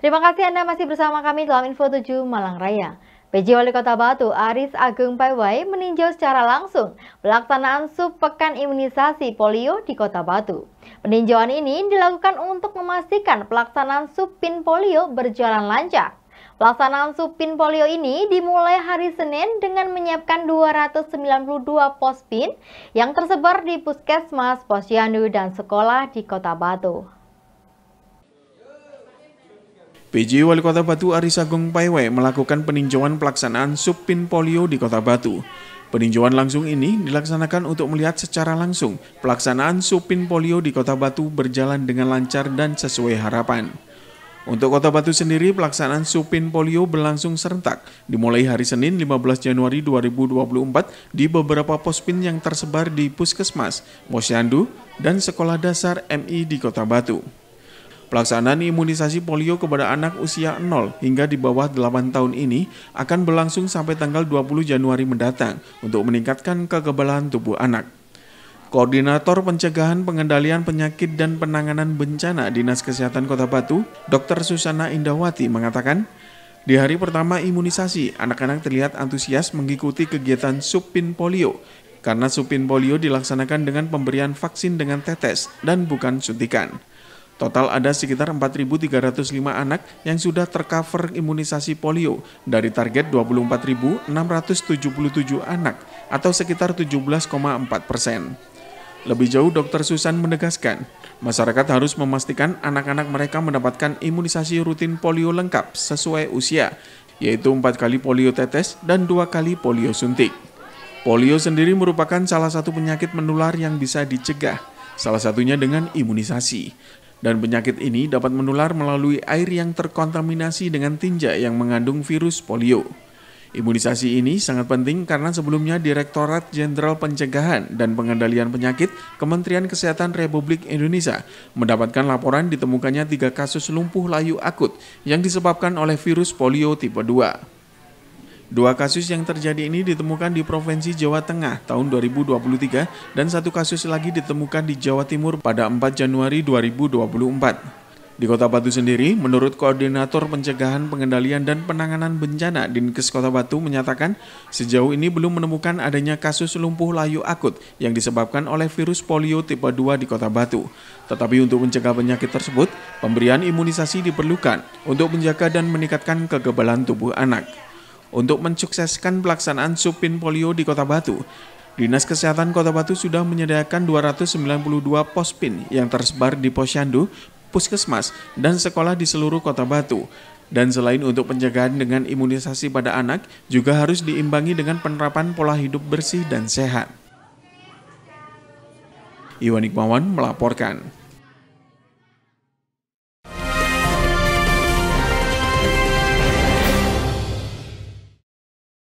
Terima kasih Anda masih bersama kami dalam Info 7 Malang Raya. PJ Wali Kota Batu Aris Agung Paiwai meninjau secara langsung pelaksanaan subpekan imunisasi polio di Kota Batu. Peninjauan ini dilakukan untuk memastikan pelaksanaan subpin polio berjalan lancar. Pelaksanaan subpin polio ini dimulai hari Senin dengan menyiapkan 292 pospin yang tersebar di puskesmas, posyandu, dan sekolah di Kota Batu. PJ Wali Kota Batu Aris Agung Paiwe melakukan peninjauan pelaksanaan subpin polio di Kota Batu. Peninjauan langsung ini dilaksanakan untuk melihat secara langsung pelaksanaan supin polio di Kota Batu berjalan dengan lancar dan sesuai harapan. Untuk Kota Batu sendiri, pelaksanaan supin polio berlangsung serentak, dimulai hari Senin 15 Januari 2024 di beberapa pospin yang tersebar di Puskesmas, Posyandu, dan Sekolah Dasar MI di Kota Batu. Pelaksanaan imunisasi polio kepada anak usia 0 hingga di bawah 8 tahun ini akan berlangsung sampai tanggal 20 Januari mendatang untuk meningkatkan kekebalan tubuh anak. Koordinator Pencegahan Pengendalian Penyakit dan Penanganan Bencana Dinas Kesehatan Kota Batu, Dr. Susana Indawati mengatakan, di hari pertama imunisasi, anak-anak terlihat antusias mengikuti kegiatan supin polio karena supin polio dilaksanakan dengan pemberian vaksin dengan tetes dan bukan suntikan. Total ada sekitar 4.305 anak yang sudah tercover imunisasi polio dari target 24.677 anak atau sekitar 17,4 persen. Lebih jauh, Dr. Susan menegaskan, masyarakat harus memastikan anak-anak mereka mendapatkan imunisasi rutin polio lengkap sesuai usia, yaitu empat kali polio tetes dan dua kali polio suntik. Polio sendiri merupakan salah satu penyakit menular yang bisa dicegah, salah satunya dengan imunisasi. Dan penyakit ini dapat menular melalui air yang terkontaminasi dengan tinja yang mengandung virus polio. Imunisasi ini sangat penting karena sebelumnya Direktorat Jenderal Pencegahan dan Pengendalian Penyakit Kementerian Kesehatan Republik Indonesia mendapatkan laporan ditemukannya tiga kasus lumpuh layu akut yang disebabkan oleh virus polio tipe 2. Dua kasus yang terjadi ini ditemukan di Provinsi Jawa Tengah tahun 2023 dan satu kasus lagi ditemukan di Jawa Timur pada 4 Januari 2024. Di Kota Batu sendiri, menurut Koordinator Pencegahan Pengendalian dan Penanganan Bencana Dinkes Kota Batu menyatakan sejauh ini belum menemukan adanya kasus lumpuh layu akut yang disebabkan oleh virus polio tipe 2 di Kota Batu. Tetapi untuk mencegah penyakit tersebut, pemberian imunisasi diperlukan untuk menjaga dan meningkatkan kekebalan tubuh anak. Untuk mensukseskan pelaksanaan Supin Polio di Kota Batu, Dinas Kesehatan Kota Batu sudah menyediakan 292 pos PIN yang tersebar di posyandu, puskesmas, dan sekolah di seluruh Kota Batu. Dan selain untuk pencegahan dengan imunisasi pada anak, juga harus diimbangi dengan penerapan pola hidup bersih dan sehat. Iwan Ikmawan melaporkan.